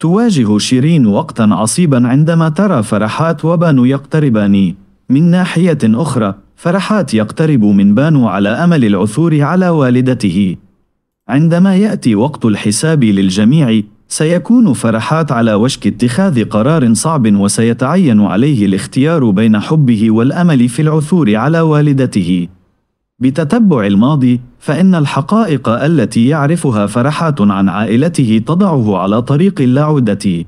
تواجه شيرين وقتا عصيبا عندما ترى فرحات وبانو يقتربان من ناحية أخرى فرحات يقترب من بانو على أمل العثور على والدته عندما يأتي وقت الحساب للجميع سيكون فرحات على وشك اتخاذ قرار صعب وسيتعين عليه الاختيار بين حبه والأمل في العثور على والدته بتتبع الماضي فإن الحقائق التي يعرفها فرحات عن عائلته تضعه على طريق اللاعودة.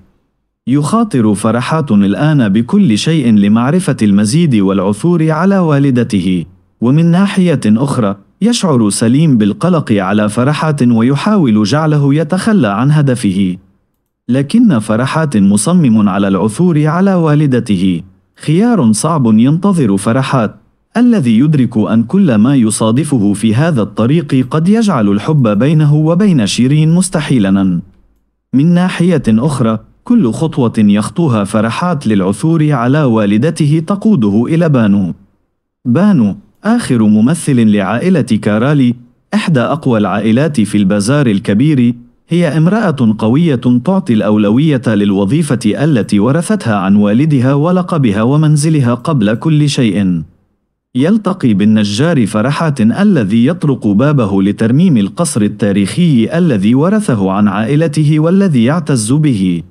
يخاطر فرحات الآن بكل شيء لمعرفة المزيد والعثور على والدته. ومن ناحية أخرى، يشعر سليم بالقلق على فرحات ويحاول جعله يتخلى عن هدفه. لكن فرحات مصمم على العثور على والدته. خيار صعب ينتظر فرحات. الذي يدرك أن كل ما يصادفه في هذا الطريق قد يجعل الحب بينه وبين شيرين مستحيلا. من ناحية أخرى، كل خطوة يخطوها فرحات للعثور على والدته تقوده إلى بانو. بانو، آخر ممثل لعائلة كارالي، إحدى أقوى العائلات في البازار الكبير، هي امرأة قوية تعطي الأولوية للوظيفة التي ورثتها عن والدها ولقبها ومنزلها قبل كل شيء. يلتقي بالنجار فرحات الذي يطرق بابه لترميم القصر التاريخي الذي ورثه عن عائلته والذي يعتز به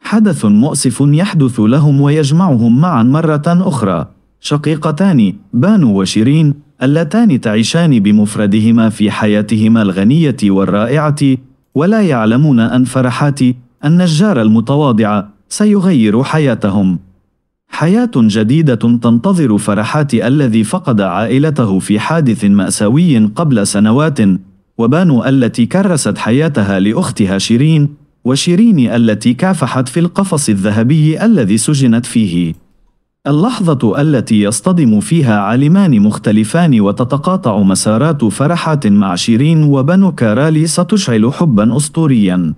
حدث مؤسف يحدث لهم ويجمعهم معا مرة أخرى شقيقتان بانو وشيرين اللتان تعيشان بمفردهما في حياتهما الغنية والرائعة ولا يعلمون أن فرحات النجار المتواضع سيغير حياتهم حياة جديدة تنتظر فرحات الذي فقد عائلته في حادث مأساوي قبل سنوات وبانو التي كرست حياتها لأختها شيرين وشيرين التي كافحت في القفص الذهبي الذي سجنت فيه اللحظة التي يصطدم فيها عالمان مختلفان وتتقاطع مسارات فرحات مع شيرين وبنو كارالي ستشعل حبا أسطوريا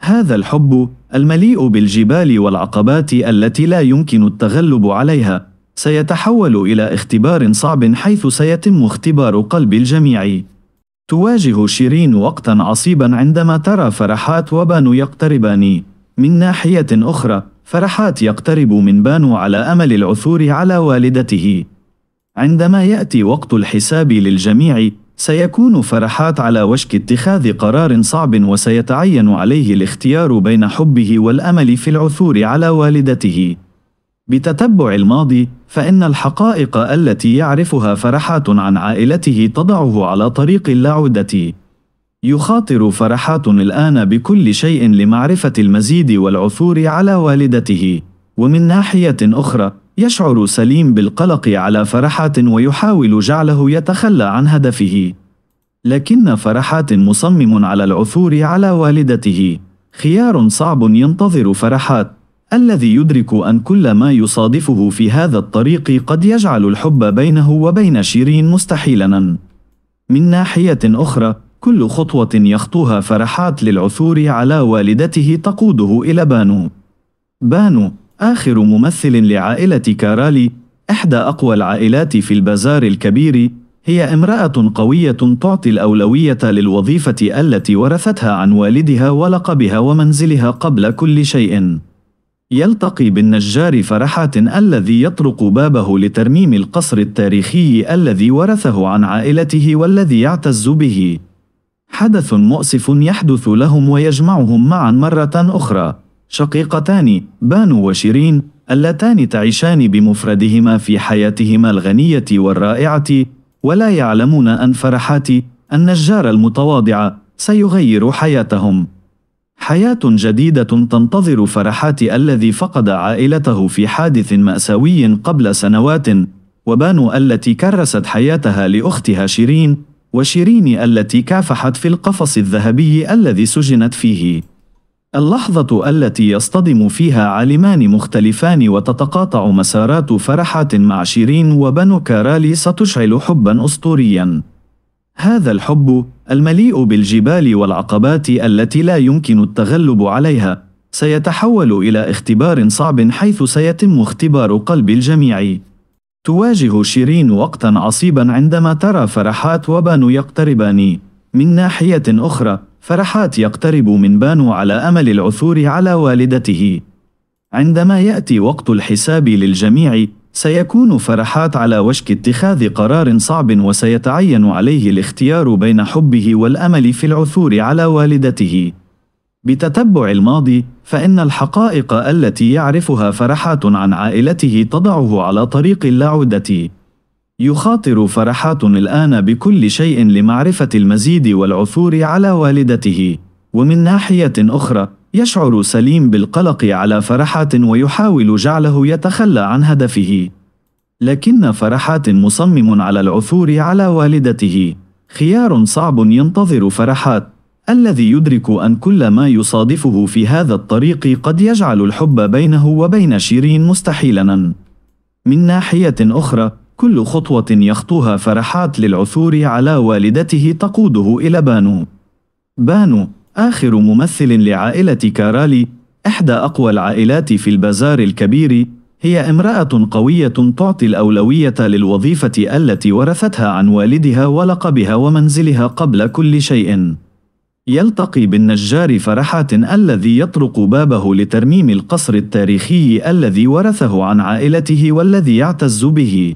هذا الحب المليء بالجبال والعقبات التي لا يمكن التغلب عليها سيتحول الى اختبار صعب حيث سيتم اختبار قلب الجميع تواجه شيرين وقتا عصيبا عندما ترى فرحات وبانو يقتربان من ناحيه اخرى فرحات يقترب من بانو على امل العثور على والدته عندما ياتي وقت الحساب للجميع سيكون فرحات على وشك اتخاذ قرار صعب وسيتعين عليه الاختيار بين حبه والامل في العثور على والدته بتتبع الماضي فان الحقائق التي يعرفها فرحات عن عائلته تضعه على طريق اللاعوده يخاطر فرحات الان بكل شيء لمعرفه المزيد والعثور على والدته ومن ناحيه اخرى يشعر سليم بالقلق على فرحات ويحاول جعله يتخلى عن هدفه لكن فرحات مصمم على العثور على والدته خيار صعب ينتظر فرحات الذي يدرك أن كل ما يصادفه في هذا الطريق قد يجعل الحب بينه وبين شيرين مستحيلا من ناحية أخرى كل خطوة يخطوها فرحات للعثور على والدته تقوده إلى بانو بانو آخر ممثل لعائلة كارالي إحدى أقوى العائلات في البازار الكبير هي امرأة قوية تعطي الأولوية للوظيفة التي ورثتها عن والدها ولقبها ومنزلها قبل كل شيء. يلتقي بالنجار فرحات الذي يطرق بابه لترميم القصر التاريخي الذي ورثه عن عائلته والذي يعتز به. حدث مؤسف يحدث لهم ويجمعهم معا مرة أخرى. شقيقتان بانو وشيرين اللتان تعيشان بمفردهما في حياتهما الغنية والرائعة ولا يعلمون أن فرحات النجار المتواضعة سيغير حياتهم. حياة جديدة تنتظر فرحات الذي فقد عائلته في حادث مأساوي قبل سنوات وبانو التي كرست حياتها لأختها شيرين وشيرين التي كافحت في القفص الذهبي الذي سجنت فيه اللحظة التي يصطدم فيها عالمان مختلفان وتتقاطع مسارات فرحات مع شيرين وبنو كارالي ستشعل حبا أسطوريا هذا الحب المليء بالجبال والعقبات التي لا يمكن التغلب عليها سيتحول إلى اختبار صعب حيث سيتم اختبار قلب الجميع تواجه شيرين وقتا عصيبا عندما ترى فرحات وبانو يقتربان من ناحية أخرى فرحات يقترب من بانو على أمل العثور على والدته عندما يأتي وقت الحساب للجميع سيكون فرحات على وشك اتخاذ قرار صعب وسيتعين عليه الاختيار بين حبه والأمل في العثور على والدته بتتبع الماضي فإن الحقائق التي يعرفها فرحات عن عائلته تضعه على طريق اللاعودة يخاطر فرحات الآن بكل شيء لمعرفة المزيد والعثور على والدته. ومن ناحية أخرى، يشعر سليم بالقلق على فرحات ويحاول جعله يتخلى عن هدفه. لكن فرحات مصمم على العثور على والدته. خيار صعب ينتظر فرحات، الذي يدرك أن كل ما يصادفه في هذا الطريق قد يجعل الحب بينه وبين شيرين مستحيلا. من ناحية أخرى، كل خطوة يخطوها فرحات للعثور على والدته تقوده إلى بانو. بانو آخر ممثل لعائلة كارالي إحدى أقوى العائلات في البازار الكبير هي امرأة قوية تعطي الأولوية للوظيفة التي ورثتها عن والدها ولقبها ومنزلها قبل كل شيء. يلتقي بالنجار فرحات الذي يطرق بابه لترميم القصر التاريخي الذي ورثه عن عائلته والذي يعتز به.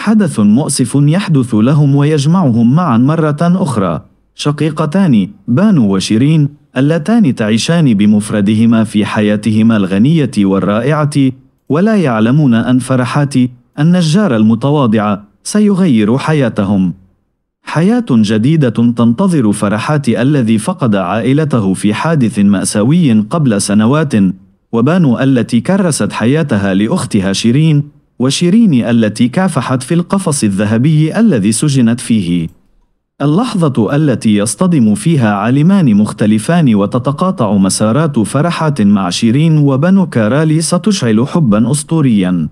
حدث مؤسف يحدث لهم ويجمعهم معا مرة أخرى شقيقتان بانو وشيرين اللتان تعيشان بمفردهما في حياتهما الغنية والرائعة ولا يعلمون أن فرحات النجار المتواضع سيغير حياتهم حياة جديدة تنتظر فرحات الذي فقد عائلته في حادث مأساوي قبل سنوات وبانو التي كرست حياتها لأختها شيرين وشيريني التي كافحت في القفص الذهبي الذي سجنت فيه اللحظة التي يصطدم فيها عالمان مختلفان وتتقاطع مسارات فرحات مع شيرين وبنو كارالي ستشعل حبا أسطوريا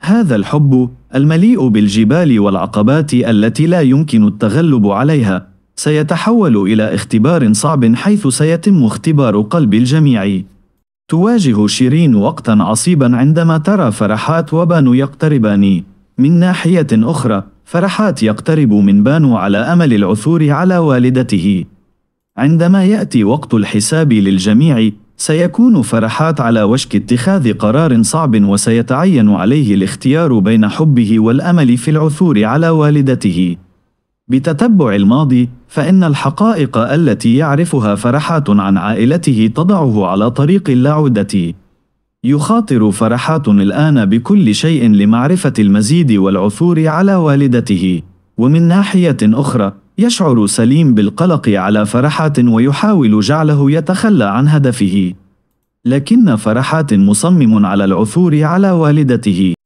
هذا الحب المليء بالجبال والعقبات التي لا يمكن التغلب عليها سيتحول إلى اختبار صعب حيث سيتم اختبار قلب الجميع تواجه شيرين وقتا عصيبا عندما ترى فرحات وبانو يقتربان من ناحية أخرى فرحات يقترب من بانو على أمل العثور على والدته عندما يأتي وقت الحساب للجميع سيكون فرحات على وشك اتخاذ قرار صعب وسيتعين عليه الاختيار بين حبه والأمل في العثور على والدته بتتبع الماضي فإن الحقائق التي يعرفها فرحات عن عائلته تضعه على طريق اللاعودة. يخاطر فرحات الآن بكل شيء لمعرفة المزيد والعثور على والدته. ومن ناحية أخرى، يشعر سليم بالقلق على فرحات ويحاول جعله يتخلى عن هدفه. لكن فرحات مصمم على العثور على والدته.